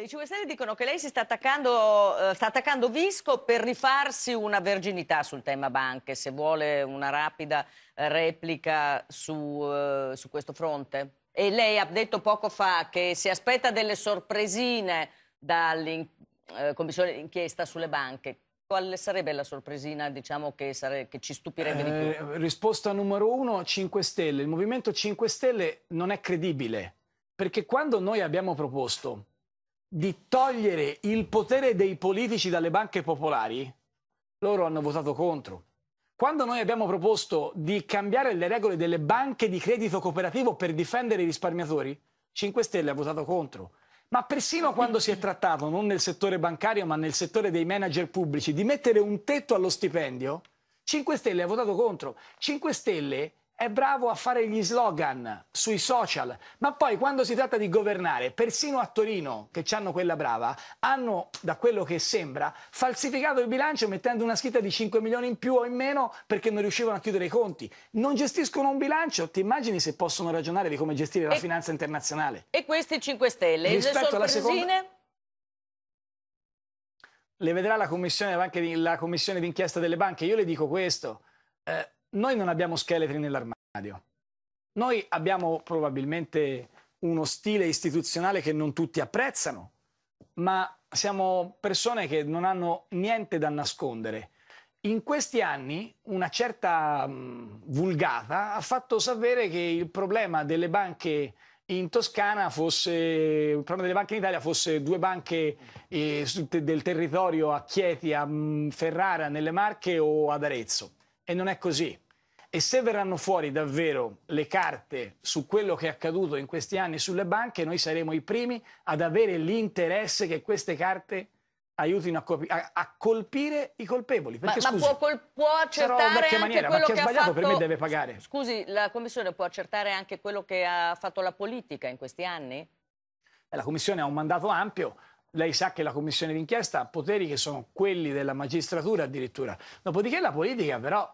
I 5 Stelle dicono che lei si sta attaccando, eh, sta attaccando Visco per rifarsi una verginità sul tema banche, se vuole una rapida eh, replica su, eh, su questo fronte. E lei ha detto poco fa che si aspetta delle sorpresine dalla eh, commissione d'inchiesta sulle banche. Quale sarebbe la sorpresina diciamo, che, sare... che, ci stupirebbe di più? risposta numero uno, 5 Stelle. Il Movimento 5 Stelle non è credibile, perché quando noi abbiamo proposto di togliere il potere dei politici dalle banche popolari, loro hanno votato contro. Quando noi abbiamo proposto di cambiare le regole delle banche di credito cooperativo per difendere i risparmiatori, 5 Stelle ha votato contro. Ma persino quando si è trattato, non nel settore bancario, ma nel settore dei manager pubblici, di mettere un tetto allo stipendio, 5 Stelle ha votato contro. 5 Stelle è bravo a fare gli slogan sui social, ma poi quando si tratta di governare, persino a Torino, che hanno quella brava, hanno, da quello che sembra, falsificato il bilancio mettendo una scritta di 5 milioni in più o in meno perché non riuscivano a chiudere i conti. Non gestiscono un bilancio, ti immagini se possono ragionare di come gestire la e, finanza internazionale? E questi 5 Stelle, rispetto alla seconda... Le vedrà la commissione, la commissione d'inchiesta delle banche, io le dico questo. Eh, noi non abbiamo scheletri nell'armadio. Noi abbiamo probabilmente uno stile istituzionale che non tutti apprezzano, ma siamo persone che non hanno niente da nascondere. In questi anni una certa mh, mm, vulgata ha fatto sapere che il problema delle banche in Toscana fosse, il problema delle banche in Italia fosse due banche eh, del territorio a Chieti, a mh, mm, Ferrara, nelle Marche o ad Arezzo. E non è così. E se verranno fuori davvero le carte su quello che è accaduto in questi anni sulle banche, noi saremo i primi ad avere l'interesse che queste carte aiutino a, colp- a-, a colpire i colpevoli. Perché, ma, scusi, ma può, col- può accertare anche maniera, quello ma che ha sbagliato fatto... per me deve pagare. Scusi, la Commissione può accertare anche quello che ha fatto la politica in questi anni? La Commissione ha un mandato ampio, lei sa che la commissione d'inchiesta ha poteri che sono quelli della magistratura addirittura. Dopodiché la politica però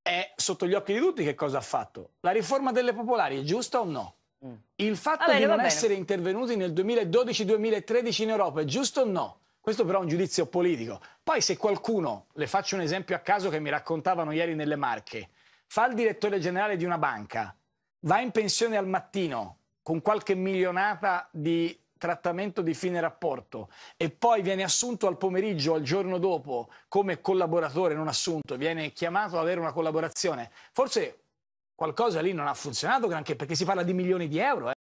è sotto gli occhi di tutti che cosa ha fatto. La riforma delle popolari è giusta o no? Mm. Il fatto bene, di non essere intervenuti nel 2012-2013 in Europa è giusto o no? Questo però è un giudizio politico. Poi se qualcuno, le faccio un esempio a caso che mi raccontavano ieri nelle Marche, fa il direttore generale di una banca, va in pensione al mattino con qualche milionata di trattamento di fine rapporto e poi viene assunto al pomeriggio, al giorno dopo, come collaboratore non assunto, viene chiamato ad avere una collaborazione, forse qualcosa lì non ha funzionato, anche perché si parla di milioni di euro. Eh?